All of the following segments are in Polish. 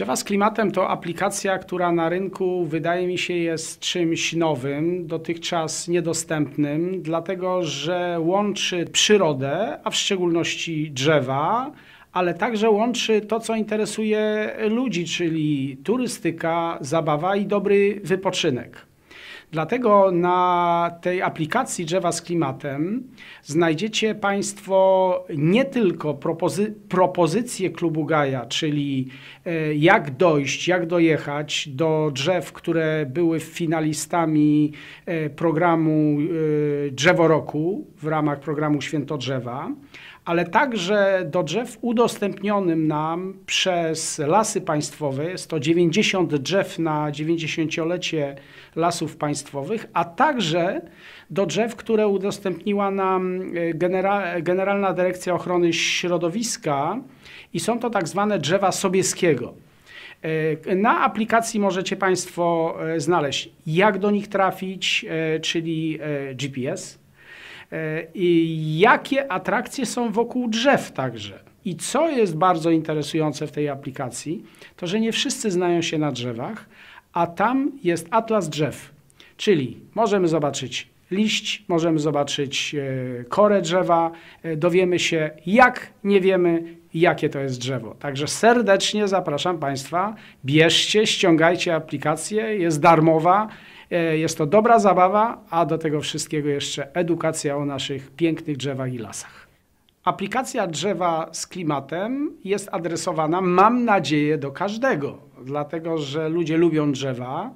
Drzewa z klimatem to aplikacja, która na rynku wydaje mi się jest czymś nowym, dotychczas niedostępnym, dlatego że łączy przyrodę, a w szczególności drzewa, ale także łączy to, co interesuje ludzi, czyli turystyka, zabawa i dobry wypoczynek. Dlatego na tej aplikacji Drzewa z Klimatem znajdziecie Państwo nie tylko propozy propozycje klubu Gaja, czyli e, jak dojść, jak dojechać do drzew, które były finalistami e, programu e, Drzewo Roku w ramach programu Święto Drzewa, ale także do drzew udostępnionym nam przez Lasy Państwowe, jest to 90 drzew na 90-lecie Lasów Państwowych, a także do drzew, które udostępniła nam e, Genera Generalna Dyrekcja Ochrony Środowiska i są to tak zwane drzewa Sobieskiego. E, na aplikacji możecie Państwo e, znaleźć, jak do nich trafić, czyli GPS, E, I jakie atrakcje są wokół drzew także. I co jest bardzo interesujące w tej aplikacji, to że nie wszyscy znają się na drzewach, a tam jest atlas drzew. Czyli możemy zobaczyć liść, możemy zobaczyć e, korę drzewa, e, dowiemy się, jak nie wiemy, jakie to jest drzewo. Także serdecznie zapraszam Państwa, bierzcie, ściągajcie aplikację, jest darmowa E, jest to dobra zabawa, a do tego wszystkiego jeszcze edukacja o naszych pięknych drzewach i lasach. Aplikacja drzewa z klimatem jest adresowana, mam nadzieję, do każdego, dlatego że ludzie lubią drzewa,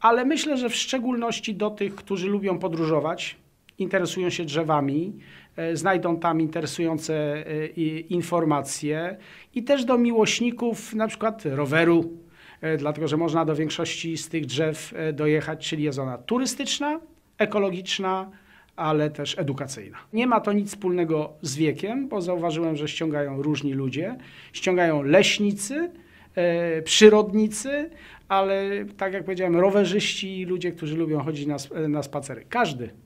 ale myślę, że w szczególności do tych, którzy lubią podróżować, interesują się drzewami, e, znajdą tam interesujące e, informacje i też do miłośników na przykład roweru, E, dlatego że można do większości z tych drzew e, dojechać, czyli jest ona turystyczna, ekologiczna, ale też edukacyjna. Nie ma to nic wspólnego z wiekiem, bo zauważyłem, że ściągają różni ludzie. Ściągają leśnicy, e, przyrodnicy, ale tak jak powiedziałem, rowerzyści, ludzie, którzy lubią chodzić na, na spacery. Każdy